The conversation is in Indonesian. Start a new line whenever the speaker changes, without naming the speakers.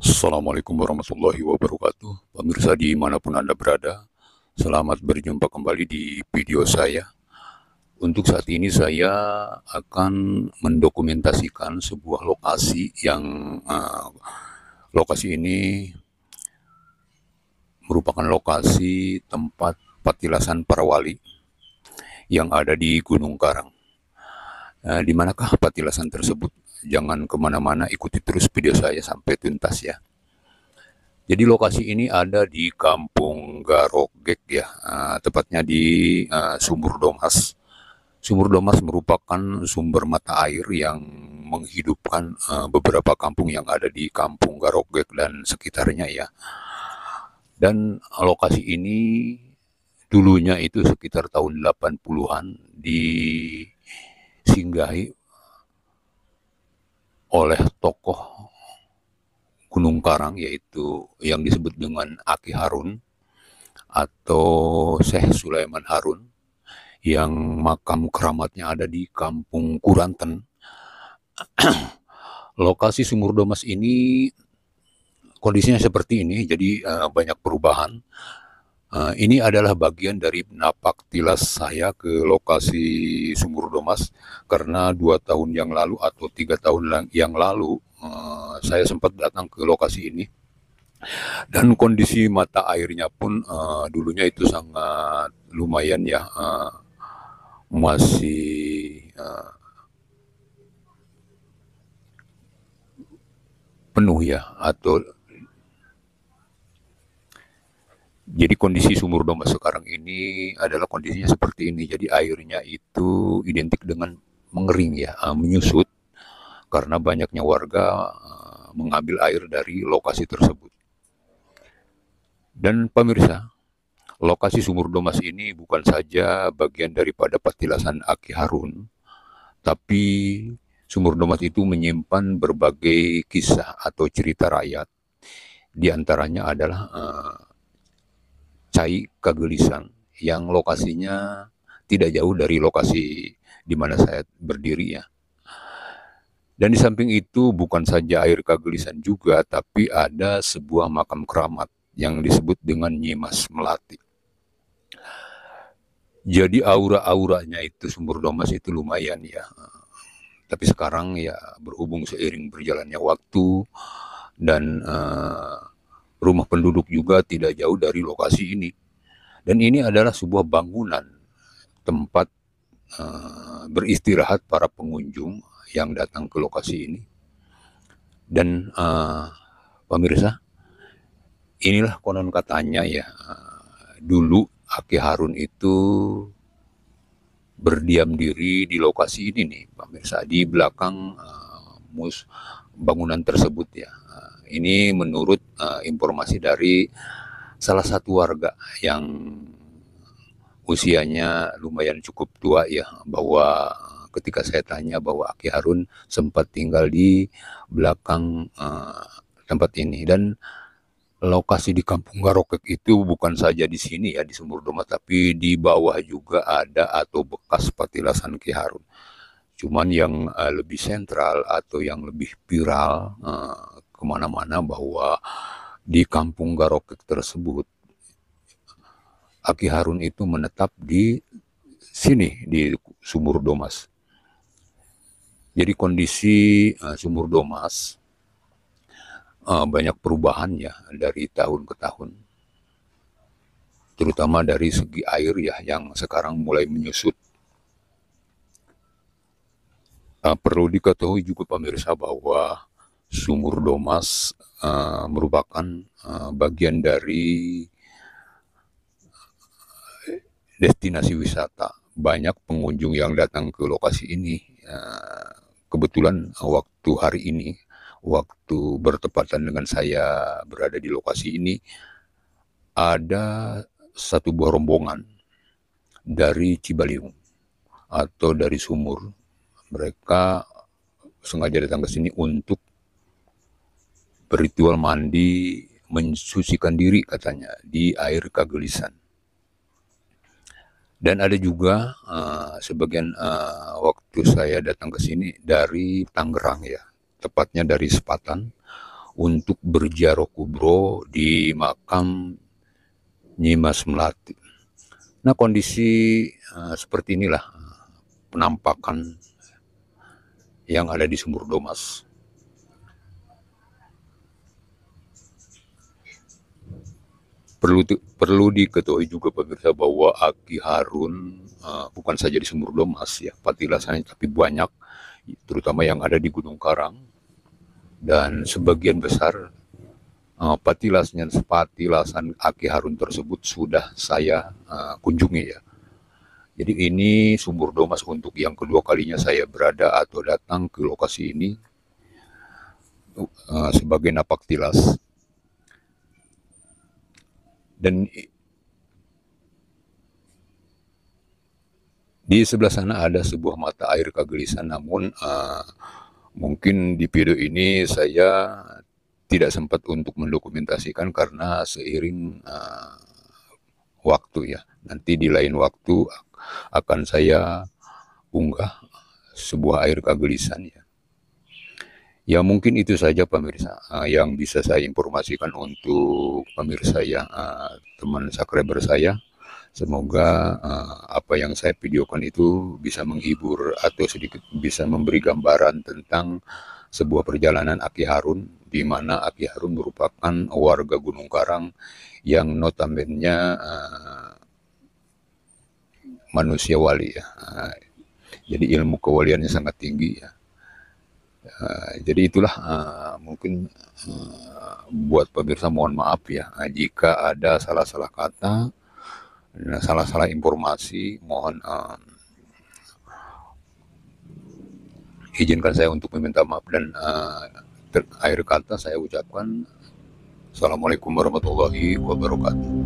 Assalamualaikum warahmatullahi wabarakatuh Pemirsa dimanapun Anda berada Selamat berjumpa kembali di video saya Untuk saat ini saya akan mendokumentasikan sebuah lokasi yang uh, Lokasi ini merupakan lokasi tempat patilasan para wali yang ada di Gunung Karang. uh, eh, Dimanakah patilasan tersebut? jangan kemana-mana, ikuti terus video saya sampai tuntas ya. Jadi lokasi ini ada di Kampung Garogek ya, uh, tepatnya di uh, Sumur Domas. Sumur Domas merupakan sumber mata air yang menghidupkan uh, beberapa kampung yang ada di Kampung Garogek dan sekitarnya ya. Dan lokasi ini dulunya itu sekitar tahun 80-an di Singgahi oleh tokoh Gunung Karang yaitu yang disebut dengan Aki Harun atau Syekh Sulaiman Harun yang makam keramatnya ada di Kampung Kuranten. Lokasi sumur domas ini kondisinya seperti ini, jadi eh, banyak perubahan. Eh, ini adalah bagian dari napak tilas saya ke lokasi sumur domas karena dua tahun yang lalu atau tiga tahun yang lalu uh, saya sempat datang ke lokasi ini dan kondisi mata airnya pun uh, dulunya itu sangat lumayan ya uh, masih uh, penuh ya atau Jadi kondisi sumur domba sekarang ini adalah kondisinya seperti ini. Jadi airnya itu identik dengan mengering ya, eh, menyusut karena banyaknya warga eh, mengambil air dari lokasi tersebut. Dan pemirsa, lokasi sumur domas ini bukan saja bagian daripada petilasan Aki Harun, tapi sumur domas itu menyimpan berbagai kisah atau cerita rakyat. Di antaranya adalah uh, Cai Kagelisan yang lokasinya tidak jauh dari lokasi di mana saya berdiri ya. Dan di samping itu bukan saja air kagelisan juga, tapi ada sebuah makam keramat yang disebut dengan Nyimas Melati. Jadi aura-auranya itu sumber domas itu lumayan ya. Tapi sekarang ya berhubung seiring berjalannya waktu dan uh, rumah penduduk juga tidak jauh dari lokasi ini. Dan ini adalah sebuah bangunan tempat uh, beristirahat para pengunjung yang datang ke lokasi ini. Dan uh, pemirsa, inilah konon katanya ya, uh, dulu Aki Harun itu berdiam diri di lokasi ini nih, pemirsa di belakang uh, mus bangunan tersebut ya. Uh, ini menurut uh, informasi dari salah satu warga yang usianya lumayan cukup tua ya bahwa eh, ketika saya tanya bahwa Aki Harun sempat tinggal di belakang uh, tempat ini dan lokasi di Kampung Garokek itu bukan saja di sini ya di sumur Doma tapi di bawah juga ada atau bekas patilasan Ki Harun. Cuman yang uh, lebih sentral atau yang lebih viral uh, kemana-mana bahwa di kampung Garokek tersebut Aki Harun itu menetap di sini di Sumur Domas. Jadi kondisi uh, Sumur Domas uh, banyak perubahannya dari tahun ke tahun. Terutama dari segi air ya yang sekarang mulai menyusut. Uh, perlu diketahui juga pemirsa bahwa sumur Domas uh, merupakan uh, bagian dari eh, destinasi wisata. Banyak pengunjung yang datang ke lokasi ini. Uh, kebetulan waktu hari ini, waktu bertepatan dengan saya berada di lokasi ini, ada satu buah rombongan dari Cibaliung atau dari Sumur. Mereka sengaja datang ke sini untuk berritual mandi, mensucikan diri katanya di air kagelisan. Dan ada juga uh, sebagian uh, waktu saya datang ke sini dari Tangerang ya, tepatnya dari Sepatan untuk berziarah kubro di makam Nyimas Melati. Nah kondisi uh, seperti inilah penampakan yang ada di Sumur Domas. perlu perlu diketahui juga pemirsa bahwa Aki Harun uh, bukan saja di Sumur Domas ya patilasannya tapi banyak terutama yang ada di Gunung Karang dan sebagian besar uh, eh, patilasnya patilasan Aki Harun tersebut sudah saya uh, kunjungi ya. Jadi ini Sumur Domas untuk yang kedua kalinya saya berada atau datang ke lokasi ini uh, sebagai napak tilas. Dan di sebelah sana ada sebuah mata air kegelisahan namun uh, mungkin di video ini saya tidak sempat untuk mendokumentasikan karena seiring uh, waktu ya nanti di lain waktu akan saya unggah sebuah air kegelisahan ya Ya mungkin itu saja pemirsa uh, yang bisa saya informasikan untuk pemirsa ya uh, teman subscriber saya. Semoga uh, apa yang saya videokan itu bisa menghibur atau sedikit bisa memberi gambaran tentang sebuah perjalanan Aki Harun di mana Aki Harun merupakan warga Gunung Karang yang notamennya uh, manusia wali ya. Uh, jadi ilmu kewaliannya sangat tinggi ya Eh, jadi itulah uh, mungkin uh, buat pemirsa mohon maaf ya uh, jika ada salah-salah kata, salah-salah informasi mohon uh, izinkan saya untuk meminta maaf dan uh, akhir kata saya ucapkan Assalamualaikum warahmatullahi wabarakatuh.